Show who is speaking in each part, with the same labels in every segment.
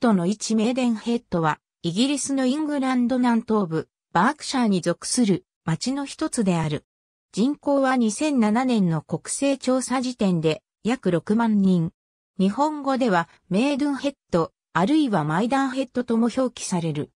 Speaker 1: ドの位置メーデンヘッドは、イギリスのイングランド南東部、バークシャーに属する町の一つである。人口は2007年の国勢調査時点で約6万人。日本語ではメイドンヘッド、あるいはマイダンヘッドとも表記される。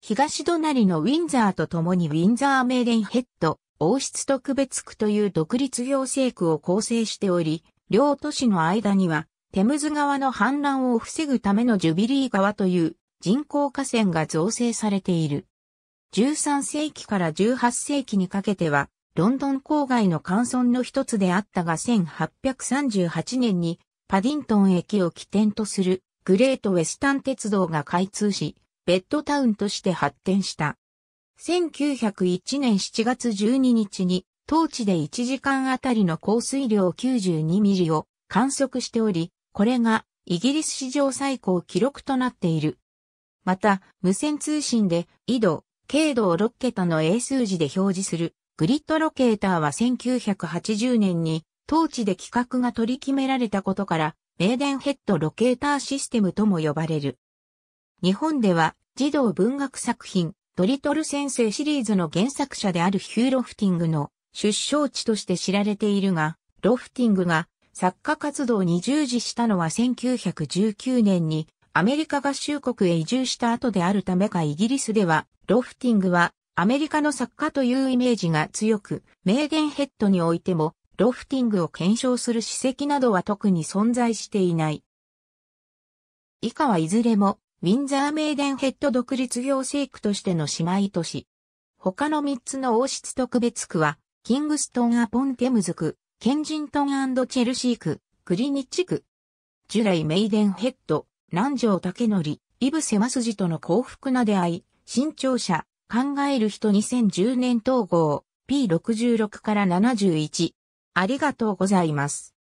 Speaker 1: 東隣のウィンザーと共にウィンザーメイデンヘッド、王室特別区という独立行政区を構成しており、両都市の間にはテムズ川の氾濫を防ぐためのジュビリー川という人工河川が造成されている。13世紀から18世紀にかけては、ロンドン郊外の乾村の一つであったが1838年にパディントン駅を起点とするグレートウェスタン鉄道が開通し、ベッドタウンとして発展した。1901年7月12日に当地で1時間あたりの降水量92ミリを観測しており、これがイギリス史上最高記録となっている。また、無線通信で緯度、経度を6桁の英数字で表示するグリッドロケーターは1980年に当地で規格が取り決められたことからメーデンヘッドロケーターシステムとも呼ばれる。日本では児童文学作品ドリトル先生シリーズの原作者であるヒューロフティングの出生地として知られているが、ロフティングが作家活動に従事したのは1919年にアメリカ合衆国へ移住した後であるためかイギリスでは、ロフティングはアメリカの作家というイメージが強く、メーデンヘッドにおいても、ロフティングを検証する史跡などは特に存在していない。以下はいずれも、ウィンザー・メーデンヘッド独立行政区としての姉妹都市。他の3つの王室特別区は、キングストン・アポン・テムズ区、ケンジントンチェルシー区、クリニッチ区。ジュライ・メイデンヘッド、南條武則、イブセマスジとの幸福な出会い、新潮社、考える人2010年統合、P66 から71。ありがとうございます。